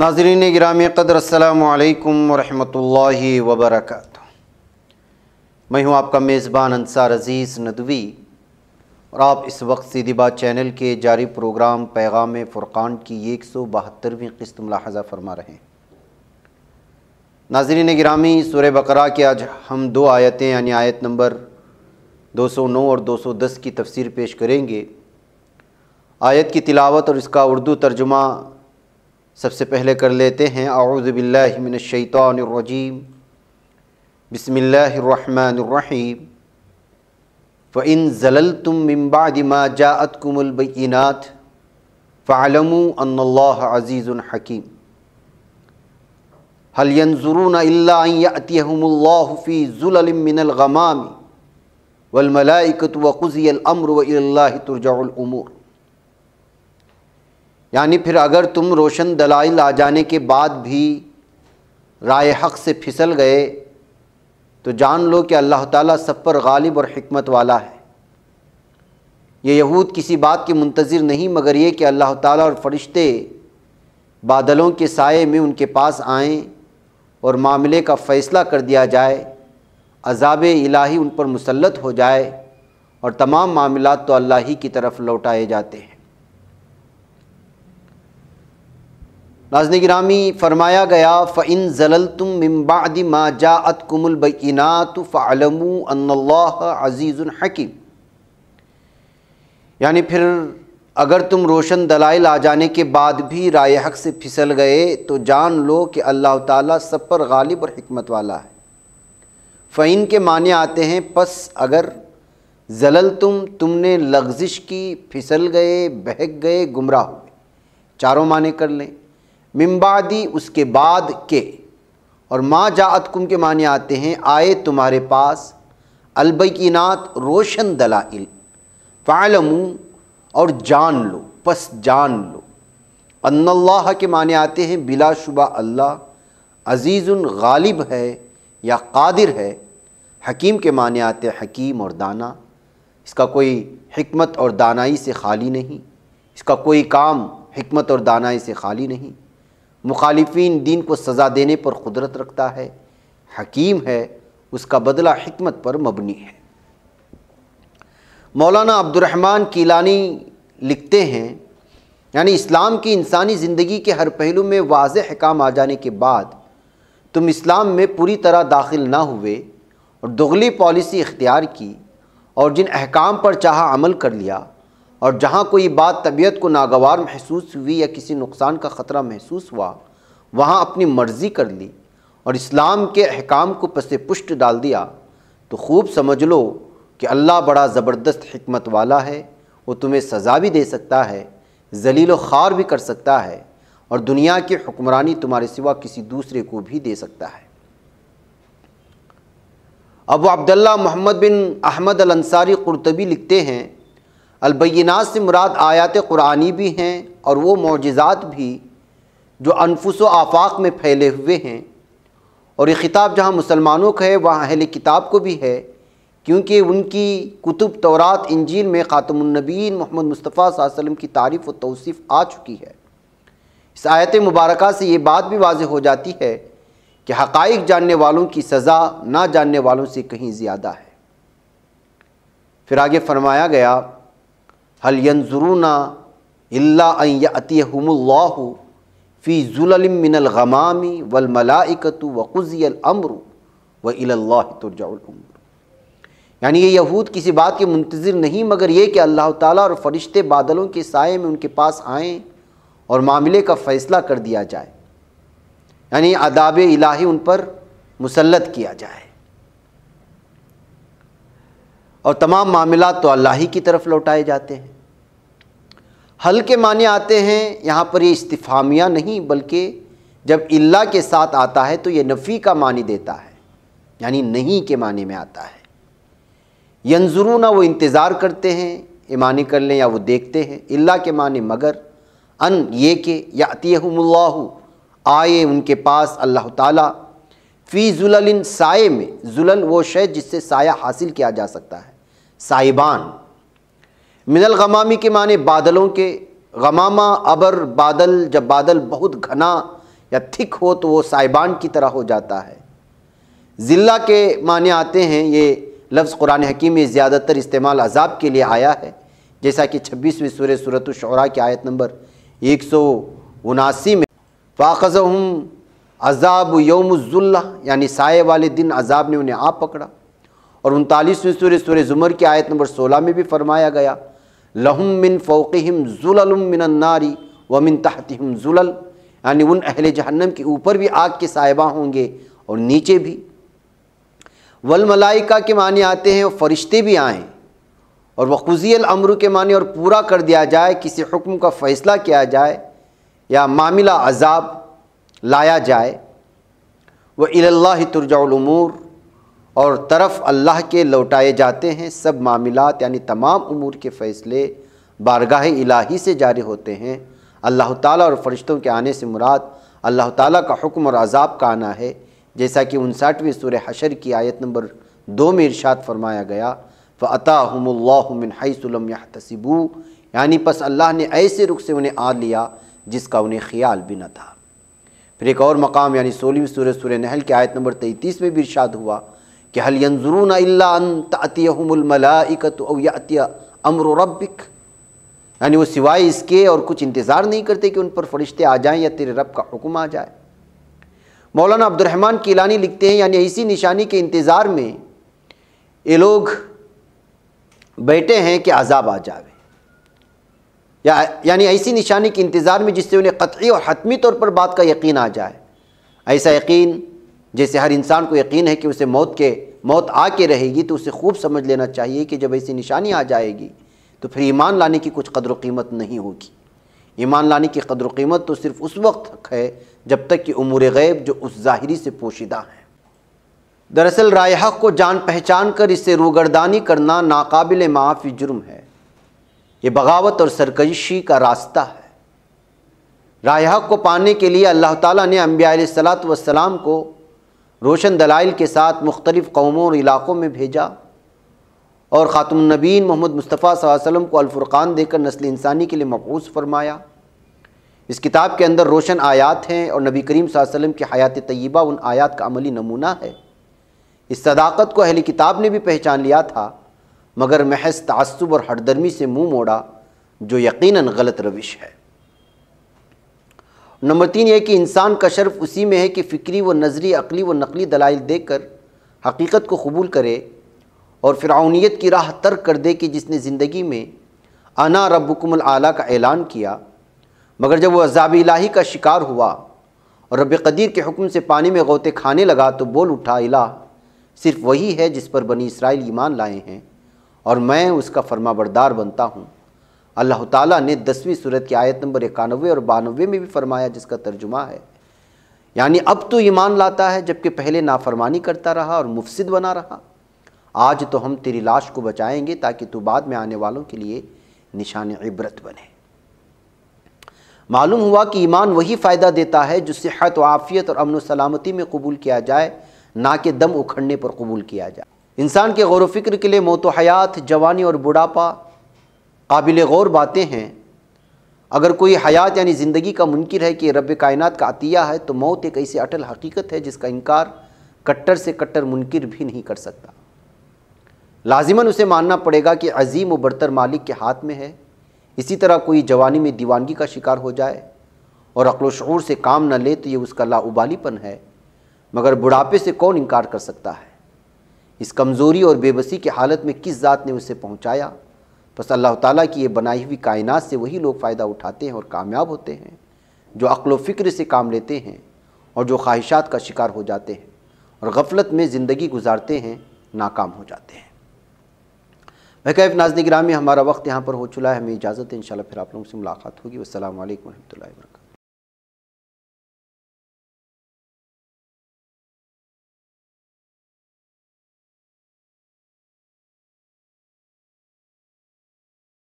नाजरीन ग्राम कदर अल्लाम वरहि वबरक मैं हूँ आपका मेज़बान अंसार अज़ीज़ नदवी और आप इस वक्त सीधी बात चैनल के जारी प्रोग्राम पैगाम फ़ुरक़ान की एक सौ बहत्तरवीं किस्त मुलाजा फरमा रहे हैं नाजरीन ग्रामी सुर बकरा के आज हम दो आयतें यानी आयत नंबर 209 और 210 की तफसीर पेश करेंगे आयत की तिलावत और इसका उर्दू तर्जुमा سب سے پہلے کر لیتے ہیں اعوذ باللہ من الشیطان الرجیم بسم اللہ الرحمن الرحیم فَإِن زَلَلْتُم مِن بَعْدِ مَا جَاءَتْكُمُ الْبَيِّنَاتِ فَعْلَمُوا أَنَّ اللَّهَ عَزِيزٌ حَكِيمٌ هل ينظرون إلا أن يأتيهم الله في زلل من الغمام والملائكة وقضي الأمر وإلى الله ترجع الأمور यानी फिर अगर तुम रोशन दलाइल आ जाने के बाद भी राय हक से फिसल गए तो जान लो कि अल्लाह ताला सब पर गालिब और हमत वाला है ये यहूद किसी बात के मंतज़र नहीं मगर ये कि अल्लाह ताला और फरिश्ते बादलों के साय में उनके पास आएं और मामले का फ़ैसला कर दिया जाए अजाब इलाही उन पर मुसलत हो जाए और तमाम मामला तो अल्लाह ही की तरफ लौटाए जाते हैं नाजन ग्रामी फरमाया गया फ़िन जलल तुम मम्बादी मा जात कुमलबीनात फ़ालमू अज़ीज़ुल हकीम यानी फिर अगर तुम रोशन दलाइल आ जाने के बाद भी राय हक से फिसल गए तो जान लो कि अल्लाह ताला सब पर गालिब और हमत वाला है फ़ैन के माने आते हैं पस अगर जलल तुम तुमने लग्जिश की फिसल गए बहक गए गुमराह हुए चारों माने कर लें मिम्बादी उसके बाद के और माँ जातकुम के माने आते हैं आए तुम्हारे पास अलबैनात रोशन दलाइल फ़ालमू और जान लो बस जान लो अन्नल्लाह के माने आते हैं बिला शुबा अल्लाह अजीज़ुन गालिब है या कादिर है हकीम के माने आते हैं हकीम और दाना इसका कोई हमत और दानाई से खाली नहीं इसका कोई काम हमत और दानाई से खाली नहीं मुखालफी दीन को सज़ा देने पर कुदरत रखता है हकीम है उसका बदला हमत पर मबनी है मौलाना अब्दुलरहमान कीलानी लिखते हैं यानी इस्लाम की इंसानी ज़िंदगी के हर पहलू में वाज हकाम आ जाने के बाद तुम इस्लाम में पूरी तरह दाखिल ना हुए और दुगली पॉलिसी इख्तियार की और जिन अहकाम पर चाहा अमल कर लिया और जहाँ कोई बात तबीयत को नागवार महसूस हुई या किसी नुकसान का ख़तरा महसूस हुआ वहाँ अपनी मर्ज़ी कर ली और इस्लाम के अहकाम को पसे पुष्ट डाल दिया तो खूब समझ लो कि अल्लाह बड़ा ज़बरदस्त हमत वाला है वो तुम्हें सज़ा भी दे सकता है जलील ख़ार भी कर सकता है और दुनिया की हुक्मरानी तुम्हारे सिवा किसी दूसरे को भी दे सकता है अब अब्दुल्ला मोहम्मद बिन अहमद अल अंसारी कुरतबी लिखते हैं अलबैनात से मुराद आयात कुरानी भी हैं और वो मोजात भी जो अनफुस आफाक में फैले हुए हैं और ये ख़िताब जहाँ मुसलमानों का है वहाँ अहल किताब को भी है क्योंकि उनकी कुतुब तौरात इंजील में ख़ातमनबीन मोहम्मद मुस्तफ़ा वसलम की तारीफ़ व तोसीफ़ आ चुकी है इस आयत मुबारक से ये बात भी वाज हो जाती है कि हक़ जानने वालों की सज़ा ना जानने वालों से कहीं ज़्यादा है फिर आगे फरमाया गया हल यंजरूना अतियमल्लाह फ़ी गमामी वलमलाइकतु वक़ुज़ियमर व इल्ला यानी ये यहूद किसी बात के मुंतज़र नहीं मगर ये कि अल्लाह ताला और फरिश्ते बादलों के साय में उनके पास आएँ और मामले का फ़ैसला कर दिया जाए यानी अदाब इलाही उन पर मुसलत किया जाए और तमाम मामला तो अल्लाह ही की तरफ लौटाए जाते हैं हल के माने आते हैं यहाँ पर ये इस्तफामिया नहीं बल्कि जब इल्ला के साथ आता है तो ये नफ़ी का मानी देता है यानी नहीं के माने में आता है यंजुरू ना वो इंतज़ार करते हैं ये मानी कर लें या वो देखते हैं इल्ला के माने मगर अन ये के या अतीहमुल्लाह आए उनके पास अल्लाह ताला फ़ी जुललिन साय में जुलल वो शय जिससे साया हासिल किया जा सकता है साइबान मिनल गमामी के माने बादलों के गमामा अबर बादल जब बादल बहुत घना या थिक हो तो वो साइबान की तरह हो जाता है ज़िला के माने आते हैं ये लफ्ज़ कुरान हकीम में ज़्यादातर इस्तेमाल अजाब के लिए आया है जैसा कि छब्बीसवीं सूर्य सूरत शरा की आयत नंबर एक सौ उनासी में फ़ाखज़ अजाब जुल्ला यानी साय वाले दिन अजाब ने उन्हें आप पकड़ा और उनतालीसवें सूर्य सूर्य ज़ुमर की आयत नंबर सोलह में भी फरमाया गया लहम मिन फ़ोक़म ज़ुलमिनन्नारी व मिन तहतम ज़ुलल यानी उन अहल जहन्नम के ऊपर भी आग के साहिबा होंगे और नीचे भी वल मलाइका के माने आते हैं और फरिश्ते भी आएँ और वखुजील अमरु के माने और पूरा कर दिया जाए किसी हुक्म का फ़ैसला किया जाए या मामला अजाब लाया जाए व इल्ला तुरजामूर और तरफ अल्लाह के लौटाए जाते हैं सब मामलात यानी तमाम उमूर के फ़ैसले बारगाह इलाही से जारी होते हैं अल्लाह ताला और फरिश्तों के आने से मुराद अल्लाह ताला का हुक्म और अजाब का आना है जैसा कि उनसाठवीं सूर हशर की आयत नंबर दो में इर्शाद फरमाया गया फ़ताहमिन हैसलम तसिबू यानी बस अल्लाह ने ऐसे रुख से उन्हें आ लिया जिसका उन्हें ख्याल भी न था फिर एक और मकाम यानी सोलहवीं सूर्य सूर्य नहल की आयत नंबर तैतीस में भी इर्शाद हुआ कि हल यंजरून अतियमलाकतिया अमर रबिक यानी वो सिवाय इसके और कुछ इंतज़ार नहीं करते कि उन पर फरिश्ते आ जाएँ या तेरे रब का हुक्म आ जाए मौलाना अब्दुलरहमान कीलानी लिखते हैं यानी इसी निशानी के इंतज़ार में ये लोग बैठे हैं कि आज़ाब आ जाए या यानी ऐसी निशानी के इंतज़ार में जिससे उन्हें कतई और हतमी तौर पर बात का यकीन आ जाए ऐसा यकीन जैसे हर इंसान को यकीन है कि उसे मौत के मौत आके रहेगी तो उसे खूब समझ लेना चाहिए कि जब ऐसी निशानी आ जाएगी तो फिर ईमान लाने की कुछ कदर कीमत नहीं होगी ईमान लाने की कदर कीमत तो सिर्फ़ उस वक्त तक है जब तक कि उमूर गैब जो उस ज़ाहरी से पोशीदा हैं दरअसल राय हक़ को जान पहचान कर इससे रोगरदानी करना नाकबिल माफ़ी जुर्म है ये बगावत और सरकशी का रास्ता है हक को पाने के लिए अल्लाह ताला ने सलात वसलाम को रोशन दलाइल के साथ मुख्तलिफ़ कौमों और इलाक़ों में भेजा और नबीन मोहम्मद मुस्तफ़ा वसलम को अलफ़ुर्क़ान देकर नस्ल इंसानी के लिए मबूस फरमाया इस किताब के अंदर रोशन आयात हैं और नबी करीम वसलम की हयात तय्यबा उन आयात का अमली नमूना है इस सदाकत को अहली किताब ने भी पहचान लिया था मगर महज तसब और हटदर्मी से मुंह मोड़ा जो यकीनन गलत रविश है नंबर तीन यह कि इंसान का शर्फ उसी में है कि फ़िक्री व नज़री अकली व नकली दलाइल देकर हकीकत को कबूल करे और आउनीत की राह तर्क कर दे कि जिसने ज़िंदगी में आना रबुकमल आला का ऐलान किया मगर जब वह अजाब इलाही का शिकार हुआ और रब कदीर के हुक्म से पानी में गोते खाने लगा तो बोल उठा इला सिर्फ वही है जिस पर बनी इसराइल ईमान लाए हैं और मैं उसका फरमाबरदार बनता हूँ अल्लाह ताला ने दसवीं सूरत की आयत नंबर इक्यानवे और बानवे में भी फरमाया जिसका तर्जुमा है यानी अब तो ईमान लाता है जबकि पहले नाफरमानी करता रहा और मुफसद बना रहा आज तो हम तेरी लाश को बचाएंगे ताकि तू बाद में आने वालों के लिए निशान इबरत बने मालूम हुआ कि ईमान वही फ़ायदा देता है जो सेहत व आफ़ियत और अमन सलामती में कबूल किया जाए ना कि दम उखड़ने पर कबूल किया जाए इंसान के गौर वफ़िक्र के लिए मौत हयात जवानी और बुढ़ापा काबिल गौर बातें हैं अगर कोई हयात यानी ज़िंदगी का मुनकर है कि रब कायनात का अतिया है तो मौत एक ऐसी अटल हकीकत है जिसका इनकार कट्टर से कट्टर मुनकर भी नहीं कर सकता लाजिमन उसे मानना पड़ेगा कि अजीम व बरतर मालिक के हाथ में है इसी तरह कोई जवानी में दीवानगी का शिकार हो जाए और अक्ल से काम न ले तो ये उसका लाउबालीपन है मगर बुढ़ापे से कौन इनकार कर सकता है इस कमज़ोरी और बेबसी की हालत में किस ज़ात ने उसे पहुँचाया बस अल्लाह ताली की यह बनाई हुई कायनात से वही लोग फ़ायदा उठाते हैं और कामयाब होते हैं जो अक्ल फ़िक्र से काम लेते हैं और जो ख्वाहिशात का शिकार हो जाते हैं और गफलत में ज़िंदगी गुजारते हैं नाकाम हो जाते हैं वह नाजन हमारा वक्त यहाँ पर हो चुका है हमें इजाज़त है इन फिर आप लोगों से मुलाकात होगी वालकम वरह वर्क